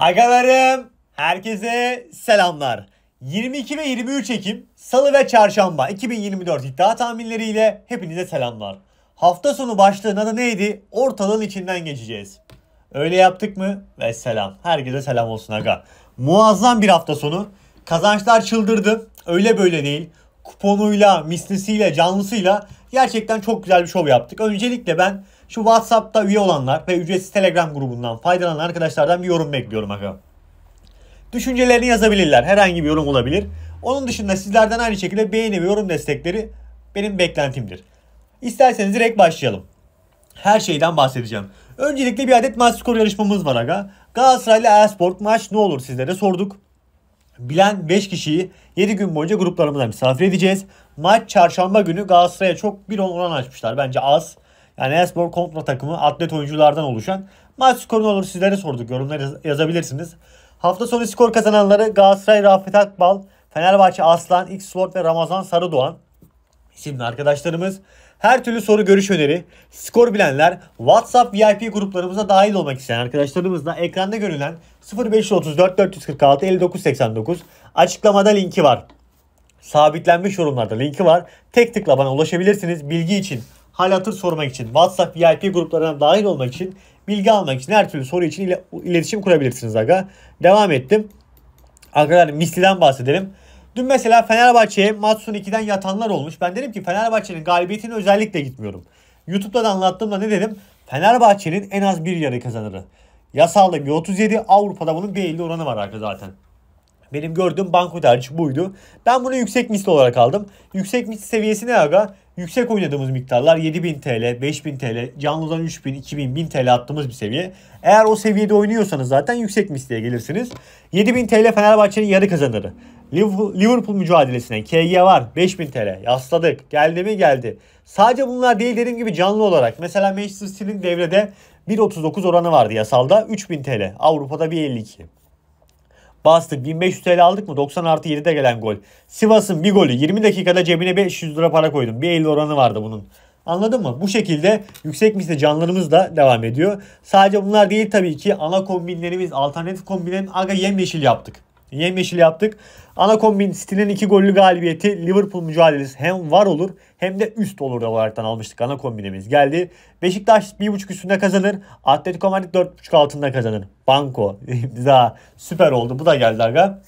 Agalarım, herkese selamlar. 22 ve 23 Ekim, Salı ve Çarşamba 2024 iddia tahminleriyle hepinize selamlar. Hafta sonu başlığına adı neydi? Ortalığın içinden geçeceğiz. Öyle yaptık mı? Ve selam. Herkese selam olsun aga. Muazzam bir hafta sonu. Kazançlar çıldırdı. Öyle böyle değil. Kuponuyla, mislisiyle, canlısıyla gerçekten çok güzel bir şov yaptık. Öncelikle ben şu WhatsApp'ta üye olanlar ve ücretsiz Telegram grubundan faydalanan arkadaşlardan bir yorum bekliyorum aga. Düşüncelerini yazabilirler. Herhangi bir yorum olabilir. Onun dışında sizlerden aynı şekilde beğeni ve yorum destekleri benim beklentimdir. İsterseniz direkt başlayalım. Her şeyden bahsedeceğim. Öncelikle bir adet maç skor yarışmamız var aga. Galatasaray'la Esport maç ne olur sizlere sorduk. Bilen 5 kişiyi 7 gün boyunca gruplarımıza misafir edeceğiz. Maç çarşamba günü Galatasaray'a çok bir oran açmışlar. Bence az. Yani Espor kontra takımı atlet oyunculardan oluşan. Maç skoru ne olur sizlere sorduk. Yorumları yazabilirsiniz. Hafta sonu skor kazananları Galatasaray Rafet Akbal, Fenerbahçe Aslan, X Sport ve Ramazan Sarıdoğan. Şimdi arkadaşlarımız her türlü soru görüş öneri, skor bilenler, WhatsApp VIP gruplarımıza dahil olmak isteyen arkadaşlarımızla ekranda görülen 0534 446 5989 açıklamada linki var. Sabitlenmiş yorumlarda linki var. Tek tıkla bana ulaşabilirsiniz. Bilgi için hal hatır sormak için, WhatsApp VIP gruplarına dahil olmak için, bilgi almak için, her türlü soru için iletişim kurabilirsiniz aga. Devam ettim. Arkadaşlar Misli'den bahsedelim. Dün mesela Fenerbahçe'ye Matsun 2'den yatanlar olmuş. Ben dedim ki Fenerbahçe'nin galibiyetine özellikle gitmiyorum. YouTube'da da anlattığımda ne dedim? Fenerbahçe'nin en az bir yarı kazanırı. Yasalda G37 Avrupa'da bunun bir 50 oranı var arka zaten. Benim gördüğüm banko tercih buydu. Ben bunu yüksek misli olarak aldım. Yüksek misli seviyesi ne aga? yüksek oynadığımız miktarlar 7000 TL, 5000 TL, canlıdan 3000, 2000, 1000 TL attığımız bir seviye. Eğer o seviyede oynuyorsanız zaten yüksek misliğe gelirsiniz. 7000 TL Fenerbahçe'nin yarı kazanırı. Liverpool mücadelesine KG var 5000 TL yasladık. Geldi mi geldi. Sadece bunlar değil dediğim gibi canlı olarak. Mesela Manchester City'nin devrede 1.39 oranı vardı yasalda 3000 TL. Avrupa'da 1.52 bastık. 1500 TL aldık mı? 90 artı 7'de gelen gol. Sivas'ın bir golü. 20 dakikada cebine 500 lira para koydum. Bir 50 oranı vardı bunun. Anladın mı? Bu şekilde yüksek misli canlarımız da devam ediyor. Sadece bunlar değil tabii ki ana kombinlerimiz, alternatif kombinlerin aga yemyeşil yaptık. Yemyeşil yaptık. Ana kombin City'nin iki gollü galibiyeti Liverpool mücadelesi hem var olur hem de üst olur olaraktan almıştık ana kombinimiz geldi. Beşiktaş 1.5 üstünde kazanır. Atletico Madrid 4.5 altında kazanır. Banko. daha süper oldu. Bu da geldi aga.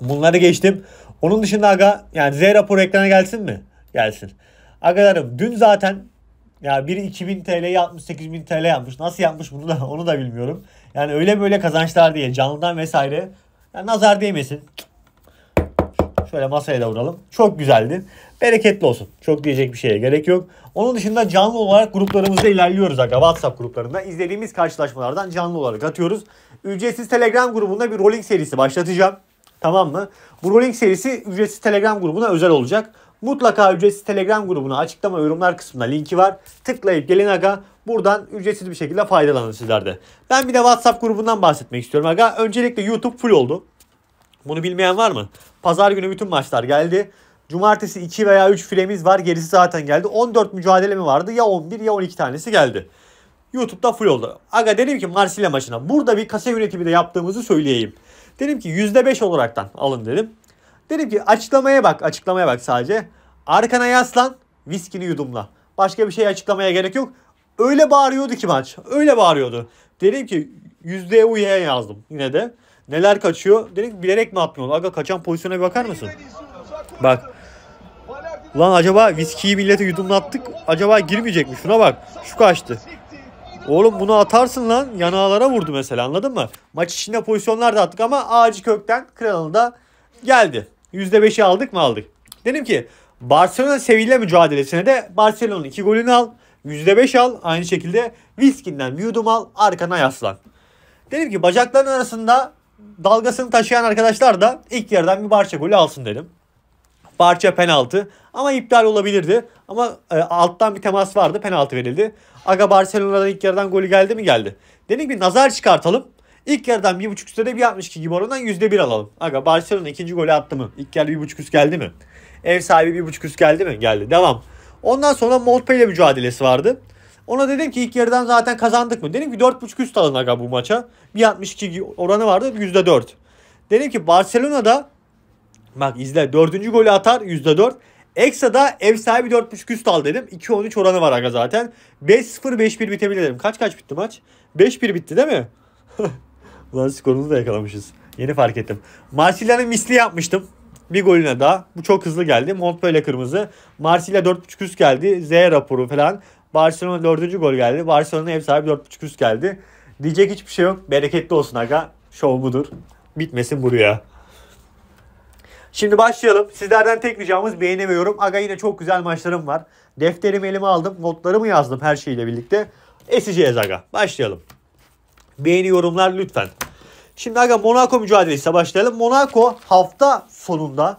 Bunları geçtim. Onun dışında aga yani Z raporu ekrana gelsin mi? Gelsin. Agalarım dün zaten ya biri 2000 TL yapmış 8000 TL yapmış. Nasıl yapmış bunu da onu da bilmiyorum. Yani öyle böyle kazançlar diye canlıdan vesaire yani nazar değmesin. Şöyle masaya da vuralım. Çok güzeldi. Bereketli olsun. Çok diyecek bir şeye gerek yok. Onun dışında canlı olarak gruplarımızda ilerliyoruz aga. WhatsApp gruplarında izlediğimiz karşılaşmalardan canlı olarak atıyoruz. Ücretsiz Telegram grubunda bir rolling serisi başlatacağım. Tamam mı? Bu rolling serisi ücretsiz Telegram grubuna özel olacak. Mutlaka ücretsiz Telegram grubuna açıklama yorumlar kısmında linki var. Tıklayıp gelin aga. Buradan ücretsiz bir şekilde faydalanın sizler de. Ben bir de WhatsApp grubundan bahsetmek istiyorum aga. Öncelikle YouTube full oldu. Bunu bilmeyen var mı? Pazar günü bütün maçlar geldi. Cumartesi 2 veya 3 filemiz var. Gerisi zaten geldi. 14 mücadele mi vardı? Ya 11 ya 12 tanesi geldi. YouTube'da full oldu. Aga dedim ki Marsilya maçına burada bir kase yönetimi de yaptığımızı söyleyeyim. Dedim ki %5 olaraktan alın dedim. Dedim ki açıklamaya bak açıklamaya bak sadece. Arkana yaslan viskini yudumla. Başka bir şey açıklamaya gerek yok. Öyle bağırıyordu ki maç. Öyle bağırıyordu. Dedim ki yüzdeye uyayan yazdım yine de. Neler kaçıyor? Dedim ki bilerek mi atmıyorsun? Aga kaçan pozisyona bir bakar mısın? Bak. Lan acaba viskiyi millete yudumlattık. Acaba girmeyecek mi? Şuna bak. Şu kaçtı. Oğlum bunu atarsın lan. Yanağlara vurdu mesela anladın mı? Maç içinde pozisyonlar da attık ama ağacı kökten kralında geldi. %5'i aldık mı aldık. Dedim ki Barcelona Sevilla mücadelesine de Barcelona'nın 2 golünü al. %5 al. Aynı şekilde Viskin'den bir al. Arkana yaslan. Dedim ki bacakların arasında dalgasını taşıyan arkadaşlar da ilk yerden bir parça golü alsın dedim. Parça penaltı ama iptal olabilirdi. Ama e, alttan bir temas vardı penaltı verildi. Aga Barcelona'dan ilk yarıdan golü geldi mi geldi. Dedim ki nazar çıkartalım. İlk yarıdan 1.5 üstte bir 62 gibi oranından %1 alalım. Aga Barcelona ikinci golü attı mı? İlk yarı 1.5 üst geldi mi? Ev sahibi 1.5 üst geldi mi? Geldi. Devam. Ondan sonra Montpellier ile mücadelesi vardı. Ona dedim ki ilk yarıdan zaten kazandık mı? Dedim ki 4.5 üst alın aga bu maça. 1.62 oranı vardı %4. Dedim ki Barcelona'da bak izle 4. golü atar %4. Eksa'da ev sahibi 4.5 üst al dedim. 2-13 oranı var aga zaten. 5-0 5-1 bitebilir dedim. Kaç kaç bitti maç? 5-1 bitti değil mi? Ulan skorumuzu da yakalamışız. Yeni fark ettim. Marsilya'nın misli yapmıştım. Bir golüne daha. Bu çok hızlı geldi. Montpellier kırmızı. Marsilya 4.5 üst geldi. Z raporu falan. Barcelona 4. gol geldi. Barcelona'nın ev sahibi 4.5 üst geldi. Diyecek hiçbir şey yok. Bereketli olsun aga. Şov budur. Bitmesin buraya. Şimdi başlayalım. Sizlerden tek ricamız beğeni ve Aga yine çok güzel maçlarım var. Defterimi elime aldım. Notlarımı yazdım her şeyle birlikte. Eseceğiz aga. Başlayalım. Beğeni yorumlar lütfen. Şimdi aga Monaco mücadelesi başlayalım. Monaco hafta sonunda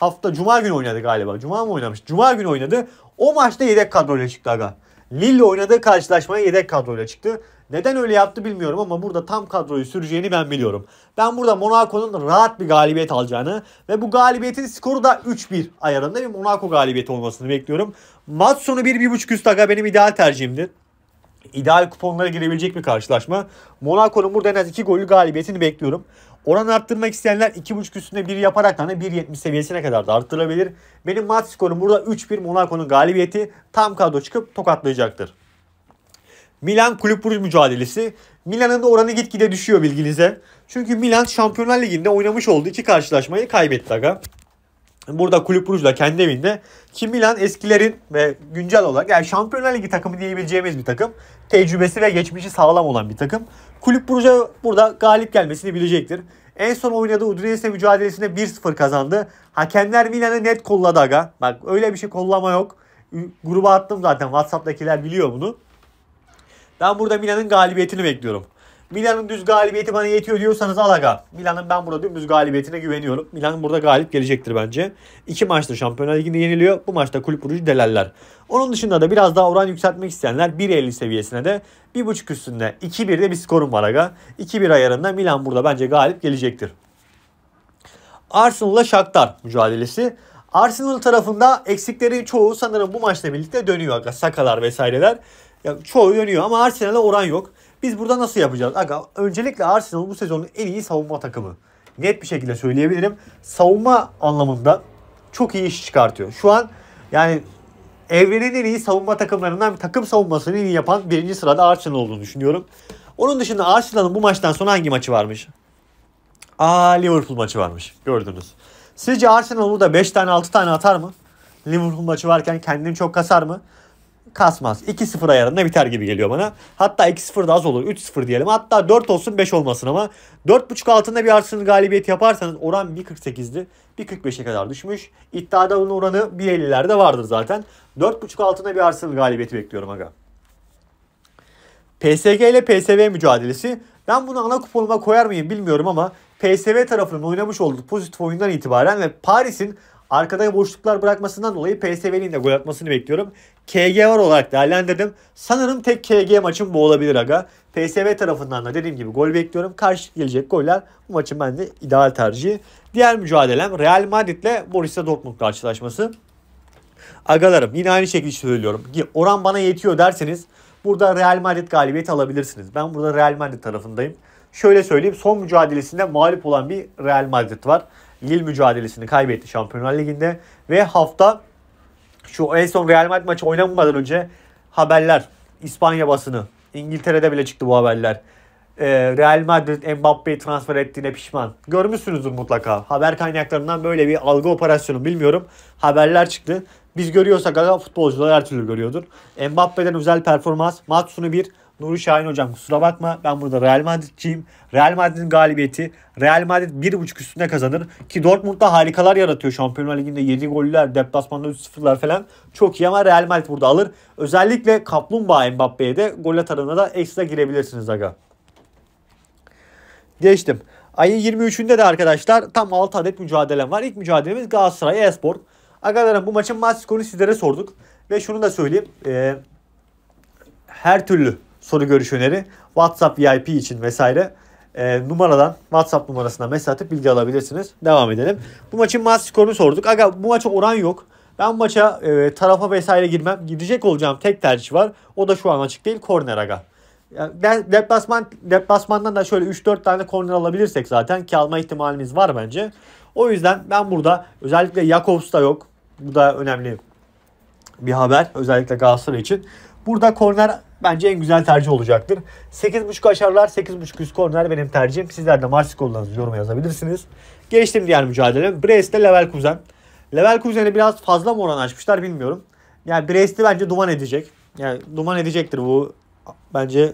hafta cuma günü oynadı galiba. Cuma mı oynamış? Cuma günü oynadı. O maçta yedek kadroyla çıktı aga. Lille oynadığı karşılaşmaya yedek kadroyla çıktı. Neden öyle yaptı bilmiyorum ama burada tam kadroyu süreceğini ben biliyorum. Ben burada Monaco'nun rahat bir galibiyet alacağını ve bu galibiyetin skoru da 3-1 ayarında bir Monaco galibiyeti olmasını bekliyorum. Maç sonu 1-1.5 üst aga benim ideal tercihimdir ideal kuponlara girebilecek bir karşılaşma. Monaco'nun burada en az 2 golü galibiyetini bekliyorum. Oran arttırmak isteyenler 2.5 üstünde 1 yaparak hani 1.70 seviyesine kadar da arttırabilir. Benim maç skorum burada 3-1 Monaco'nun galibiyeti tam kadro çıkıp tokatlayacaktır. Milan kulüp Brugge mücadelesi. Milan'ın da oranı gitgide düşüyor bilginize. Çünkü Milan Şampiyonlar Ligi'nde oynamış olduğu iki karşılaşmayı kaybetti aga. Burada Kulüp Ruj'da kendi evinde ki Milan eskilerin ve güncel olarak yani Şampiyonlar Ligi takımı diyebileceğimiz bir takım. Tecrübesi ve geçmişi sağlam olan bir takım. Kulüp Ruj'a burada galip gelmesini bilecektir. En son oynadığı Udinese mücadelesinde 1-0 kazandı. Hakemler Milan'ı net kolladı aga. Bak öyle bir şey kollama yok. Gruba attım zaten. Whatsapp'takiler biliyor bunu. Ben burada Milan'ın galibiyetini bekliyorum. Milan'ın düz galibiyeti bana yetiyor diyorsanız Alaga. Milan'ın ben burada düz galibiyetine güveniyorum. Milan burada galip gelecektir bence. İki maçta Şampiyonlar Ligi'nde yeniliyor. Bu maçta kulüp vurucu delerler. Onun dışında da biraz daha oran yükseltmek isteyenler 1.50 seviyesine de 1.5 üstünde 2-1'de bir skorum var Aga. 2 ayarında Milan burada bence galip gelecektir. Arsenal'la Shakhtar mücadelesi. Arsenal tarafında eksikleri çoğu sanırım bu maçla birlikte dönüyor. Sakalar vesaireler. Ya çoğu dönüyor ama Arsenal'e oran yok. Biz burada nasıl yapacağız? Aga öncelikle Arsenal bu sezonun en iyi savunma takımı. Net bir şekilde söyleyebilirim. Savunma anlamında çok iyi iş çıkartıyor. Şu an yani evrenin en iyi savunma takımlarından takım savunmasını iyi yapan birinci sırada Arsenal olduğunu düşünüyorum. Onun dışında Arsenal'ın bu maçtan sonra hangi maçı varmış? Aa Liverpool maçı varmış. Gördünüz. Sizce Arsenal burada 5 tane 6 tane atar mı? Liverpool maçı varken kendini çok kasar mı? kasmaz. 2-0 ayarında biter gibi geliyor bana. Hatta 2-0 da az olur. 3-0 diyelim. Hatta 4 olsun 5 olmasın ama 4.5 altında bir Arsenal galibiyet yaparsanız oran 1.48'di. 1.45'e kadar düşmüş. İddiada bunun oranı 1.50'lerde vardır zaten. 4.5 altında bir Arsenal galibiyeti bekliyorum aga. PSG ile PSV mücadelesi. Ben bunu ana kuponuma koyar mıyım bilmiyorum ama PSV tarafının oynamış olduğu pozitif oyundan itibaren ve Paris'in Arkada boşluklar bırakmasından dolayı PSV'nin de gol atmasını bekliyorum. KG var olarak değerlendirdim. Sanırım tek KG maçım bu olabilir aga. PSV tarafından da dediğim gibi gol bekliyorum. Karşı gelecek goller bu maçın bende ideal tercihi. Diğer mücadelem Real Madrid ile Borussia Dortmund karşılaşması. Agalarım yine aynı şekilde söylüyorum. Oran bana yetiyor derseniz burada Real Madrid galibiyeti alabilirsiniz. Ben burada Real Madrid tarafındayım. Şöyle söyleyeyim son mücadelesinde mağlup olan bir Real Madrid var. Lille mücadelesini kaybetti Şampiyonlar Ligi'nde. Ve hafta şu en son Real Madrid maçı oynanmadan önce haberler İspanya basını İngiltere'de bile çıktı bu haberler. Ee, Real Madrid Mbappe'yi transfer ettiğine pişman. Görmüşsünüzdür mutlaka. Haber kaynaklarından böyle bir algı operasyonu bilmiyorum. Haberler çıktı. Biz görüyorsak aga futbolcular her türlü görüyordur. Mbappe'den özel performans. Maç bir Nuri Şahin hocam kusura bakma ben burada Real Madrid'ciyim. Real Madrid'in galibiyeti Real Madrid 1.5 üstüne kazanır. Ki Dortmund da harikalar yaratıyor. Şampiyonlar Ligi'nde 7 goller, deplasmanda 3-0'lar falan çok iyi ama Real Madrid burada alır. Özellikle Kaplumbağa Mbappe'ye de gol atarına da ekstra girebilirsiniz aga. Geçtim. Ayın 23'ünde de arkadaşlar tam 6 adet mücadelem var. İlk mücadelemiz Galatasaray Espor. Agalarım bu maçın maç skorunu sizlere sorduk. Ve şunu da söyleyeyim. E, her türlü soru görüş öneri WhatsApp VIP için vesaire e, numaradan WhatsApp numarasına mesaj atıp bilgi alabilirsiniz. Devam edelim. Bu maçın maç skorunu sorduk. Aga bu maça oran yok. Ben maça e, tarafa vesaire girmem. Gidecek olacağım tek tercih var. O da şu an açık değil. Korner aga. Yani de, deplasman, deplasmandan da şöyle 3-4 tane korner alabilirsek zaten ki alma ihtimalimiz var bence. O yüzden ben burada özellikle Jakobs da yok. Bu da önemli bir haber. Özellikle Galatasaray için. Burada korner bence en güzel tercih olacaktır. 8.5 aşarlar, 8.5 üst korner benim tercihim. Sizler de maç konularınızı yoruma yazabilirsiniz. Geçtim diğer mücadele. kuzen. Leverkusen. kuzen'e biraz fazla mı oran açmışlar bilmiyorum. Yani Brest'i bence duman edecek. Yani duman edecektir bu bence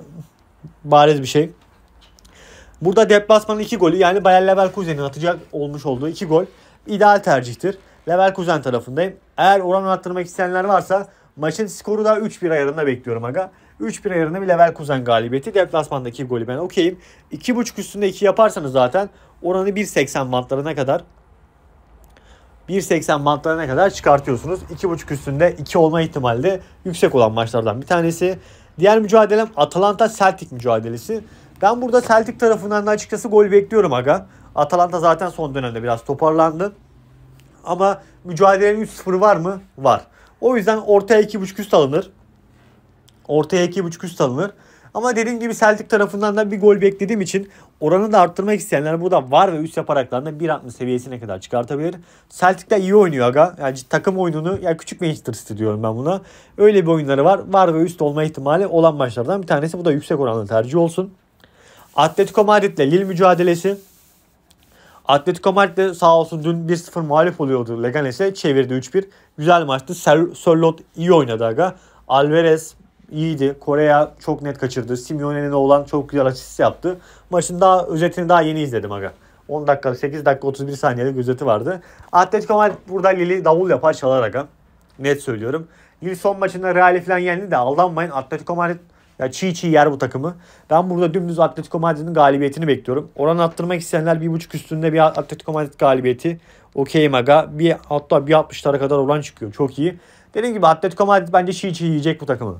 bariz bir şey. Burada deplasmanın iki golü yani Bayer Leverkusen'in atacak olmuş olduğu iki gol ideal tercihtir. Leverkusen tarafındayım. Eğer oran arttırmak isteyenler varsa maçın skoru da 3-1 ayarında bekliyorum aga. 3-1 ayarında bir Leverkusen galibiyeti. Deplasmanda 2 golü ben okeyim. 2.5 üstünde 2 yaparsanız zaten oranı 1.80 bantlarına kadar 1.80 bantlarına kadar çıkartıyorsunuz. 2.5 üstünde 2 olma ihtimali de yüksek olan maçlardan bir tanesi. Diğer mücadelem Atalanta Celtic mücadelesi. Ben burada Celtic tarafından da açıkçası gol bekliyorum aga. Atalanta zaten son dönemde biraz toparlandı. Ama mücadelenin 3-0 var mı? Var. O yüzden ortaya 2.5 üst alınır. Ortaya 2.5 üst alınır. Ama dediğim gibi Celtic tarafından da bir gol beklediğim için oranı da arttırmak isteyenler burada var ve üst yaparaklar da 1.60 seviyesine kadar çıkartabilir. Celtic de iyi oynuyor aga. Yani takım oyununu ya yani küçük Manchester City diyorum ben buna. Öyle bir oyunları var. Var ve üst olma ihtimali olan maçlardan bir tanesi. Bu da yüksek oranlı tercih olsun. Atletico Madrid ile Lille mücadelesi. Atletico Madrid de sağ olsun dün 1-0 mağlup oluyordu Leganes'e. Çevirdi 3-1. Güzel maçtı. Sörlot iyi oynadı aga. Alvarez, iyiydi. Kore'ye çok net kaçırdı. Simeone'nin olan çok güzel asist yaptı. Maçın daha özetini daha yeni izledim aga. 10 dakika, 8 dakika 31 saniyede gözeti vardı. Atletico Madrid burada Lille davul yapar çalar aga. Net söylüyorum. Lille son maçında Real'i falan yendi de aldanmayın. Atletico Madrid ya çiğ çiğ yer bu takımı. Ben burada dümdüz Atletico Madrid'in galibiyetini bekliyorum. Oran attırmak isteyenler 1.5 üstünde bir Atletico Madrid galibiyeti. Okey maga. Bir, hatta 1.60'lara kadar oran çıkıyor. Çok iyi. Dediğim gibi Atletico Madrid bence çiğ çiğ yiyecek bu takımı.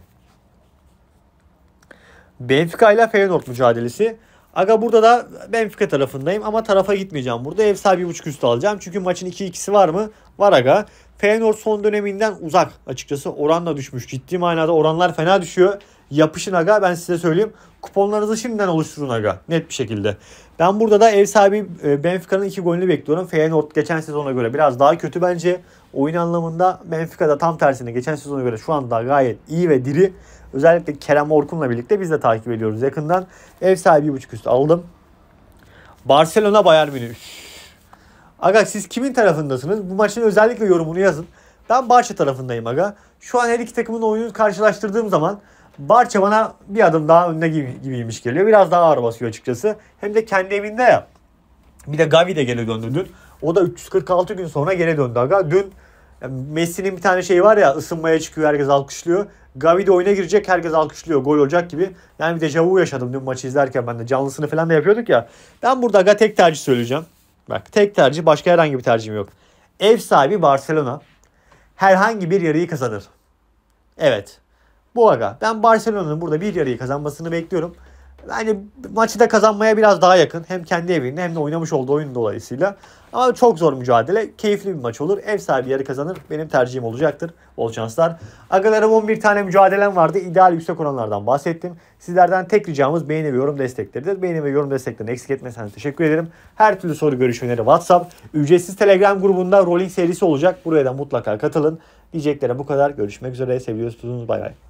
Benfica ile Feyenoord mücadelesi. Aga burada da Benfica tarafındayım ama tarafa gitmeyeceğim. Burada ev sahibi buçuk üstü alacağım. Çünkü maçın 2-2'si var mı? Var aga. Feyenoord son döneminden uzak açıkçası. Oranla düşmüş. Ciddi manada oranlar fena düşüyor. Yapışın aga ben size söyleyeyim. Kuponlarınızı şimdiden oluşturun aga. Net bir şekilde. Ben burada da ev sahibi e, Benfica'nın iki golünü bekliyorum. Feyenoord geçen sezona göre biraz daha kötü bence. Oyun anlamında Benfica'da tam tersine geçen sezona göre şu anda gayet iyi ve diri. Özellikle Kerem Orkun'la birlikte biz de takip ediyoruz yakından. Ev sahibi 1.5 üst aldım. Barcelona Bayern Münih. Aga siz kimin tarafındasınız? Bu maçın özellikle yorumunu yazın. Ben Barça tarafındayım aga. Şu an her iki takımın oyunu karşılaştırdığım zaman Barça bana bir adım daha önde gibi, gibiymiş geliyor. Biraz daha ağır basıyor açıkçası. Hem de kendi evinde ya. Bir de Gavi de geri döndü dün. O da 346 gün sonra geri döndü aga. Dün Messi'nin bir tane şeyi var ya ısınmaya çıkıyor herkes alkışlıyor. Gavi de oyuna girecek herkes alkışlıyor gol olacak gibi. Yani bir dejavu yaşadım dün maçı izlerken ben de canlısını falan da yapıyorduk ya. Ben burada aga tek tercih söyleyeceğim. Bak tek tercih başka herhangi bir tercihim yok. Ev sahibi Barcelona herhangi bir yarıyı kazanır. Evet bu aga. Ben Barcelona'nın burada bir yarıyı kazanmasını bekliyorum. Yani maçı da kazanmaya biraz daha yakın. Hem kendi evinde hem de oynamış olduğu oyun dolayısıyla. Ama çok zor mücadele. Keyifli bir maç olur. Ev sahibi yarı kazanır. Benim tercihim olacaktır. Bol şanslar. Agalarım 11 tane mücadelem vardı. İdeal yüksek oranlardan bahsettim. Sizlerden tek ricamız beğeni ve yorum destekleridir. Beğeni ve yorum desteklerini eksik etmeseniz teşekkür ederim. Her türlü soru görüş öneri WhatsApp. Ücretsiz Telegram grubunda rolling serisi olacak. Buraya da mutlaka katılın. Diyeceklerim bu kadar. Görüşmek üzere. Seviyorsunuz. Bay bay.